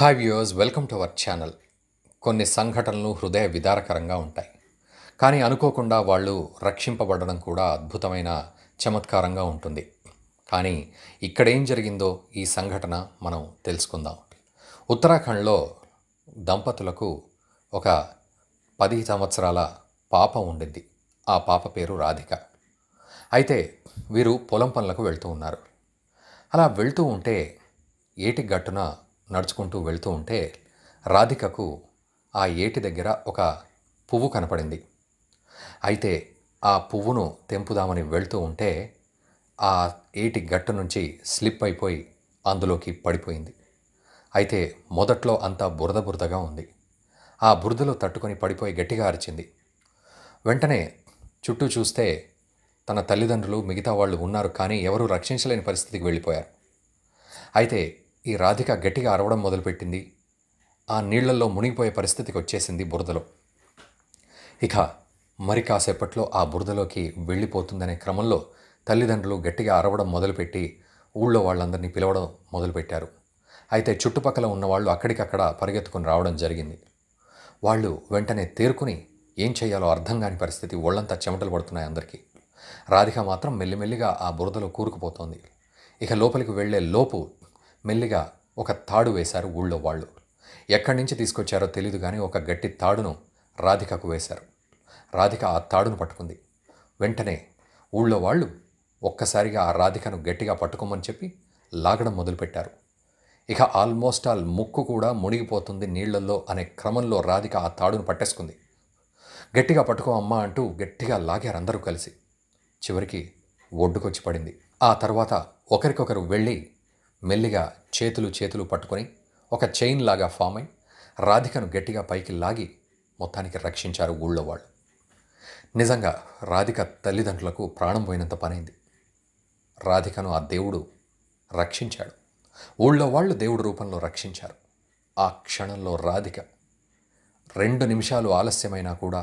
hi viewers welcome to our channel కొన్ని సంఘటనలు హృదయ విదారకరంగా ఉంటాయి కానీ అనుకోకుండా వాళ్ళు రక్షింపబడడం కూడా అద్భుతమైన చమత్కారంగా ఉంటుంది కానీ ఇక్కడేం జరిగిందో ఈ సంఘటన మనం తెలుసుకుందాం ఉత్తరాఖండ్లో దంపతులకు ఒక పది సంవత్సరాల పాప ఉండింది ఆ పాప పేరు రాధిక అయితే వీరు పొలం పనులకు వెళ్తూ ఉన్నారు అలా వెళ్తూ ఉంటే ఏటి గట్టున నడుచుకుంటూ వెళ్తూ ఉంటే రాధికకు ఆ ఏటి దగ్గర ఒక పువ్వు కనపడింది అయితే ఆ పువ్వును తెంపుదామని వెళ్తూ ఉంటే ఆ ఏటి గట్టు నుంచి స్లిప్ అయిపోయి అందులోకి పడిపోయింది అయితే మొదట్లో అంతా బురద బురదగా ఉంది ఆ బురదలో తట్టుకొని పడిపోయి గట్టిగా అరిచింది వెంటనే చుట్టూ చూస్తే తన తల్లిదండ్రులు మిగతా వాళ్ళు ఉన్నారు కానీ ఎవరూ రక్షించలేని పరిస్థితికి వెళ్ళిపోయారు అయితే ఈ రాధిక గట్టిగా అరవడం మొదలుపెట్టింది ఆ నీళ్లలో మునిగిపోయే పరిస్థితికి వచ్చేసింది బురదలో ఇక మరి కాసేపట్లో ఆ బురదలోకి వెళ్ళిపోతుందనే క్రమంలో తల్లిదండ్రులు గట్టిగా అరవడం మొదలుపెట్టి ఊళ్ళో వాళ్ళందరినీ పిలవడం మొదలుపెట్టారు అయితే చుట్టుపక్కల ఉన్నవాళ్ళు అక్కడికక్కడ పరిగెత్తుకుని రావడం జరిగింది వాళ్ళు వెంటనే తేరుకుని ఏం చేయాలో అర్థం కాని పరిస్థితి ఒళ్ళంతా చెమటలు పడుతున్నాయి అందరికీ రాధిక మాత్రం మెల్లిమెల్లిగా ఆ బురదలో కూరుకుపోతోంది ఇక లోపలికి వెళ్లే లోపు మెల్లిగా ఒక తాడు వేశారు ఊళ్ళో వాళ్ళు ఎక్కడి నుంచి తీసుకొచ్చారో తెలియదు కానీ ఒక గట్టి తాడును రాధికకు వేశారు రాధిక ఆ తాడును పట్టుకుంది వెంటనే ఊళ్ళో వాళ్ళు ఒక్కసారిగా ఆ రాధికను గట్టిగా పట్టుకోమని చెప్పి లాగడం మొదలుపెట్టారు ఇక ఆల్మోస్ట్ ఆల్ ముక్కు కూడా మునిగిపోతుంది నీళ్లల్లో అనే క్రమంలో రాధిక ఆ తాడును పట్టేసుకుంది గట్టిగా పట్టుకో అమ్మా అంటూ గట్టిగా లాగారు అందరూ కలిసి చివరికి ఒడ్డుకొచ్చి పడింది ఆ తర్వాత ఒకరికొకరు వెళ్ళి మెల్లిగా చేతులు చేతులు పట్టుకొని ఒక చైన్ లాగా ఫామ్ అయి రాధికను గట్టిగా పైకి లాగి మొత్తానికి రక్షించారు ఊళ్ళో వాళ్ళు నిజంగా రాధిక తల్లిదండ్రులకు ప్రాణం పోయినంత పనైంది రాధికను ఆ దేవుడు రక్షించాడు ఊళ్ళో వాళ్ళు దేవుడు రూపంలో రక్షించారు ఆ క్షణంలో రాధిక రెండు నిమిషాలు ఆలస్యమైనా కూడా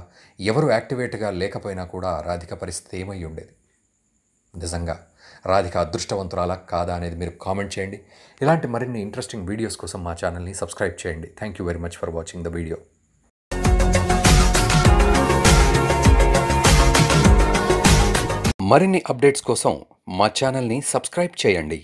ఎవరు యాక్టివేట్గా లేకపోయినా కూడా రాధిక పరిస్థితి ఏమై ఉండేది నిజంగా రాధిక అదృష్టవంతురాలా కాదా అనేది మీరు కామెంట్ చేయండి ఇలాంటి మరిన్ని ఇంట్రెస్టింగ్ వీడియోస్ కోసం మా ఛానల్ని సబ్స్క్రైబ్ చేయండి thank you very much for watching the video మరిన్ని అప్డేట్స్ కోసం మా ఛానల్ని సబ్స్క్రైబ్ చేయండి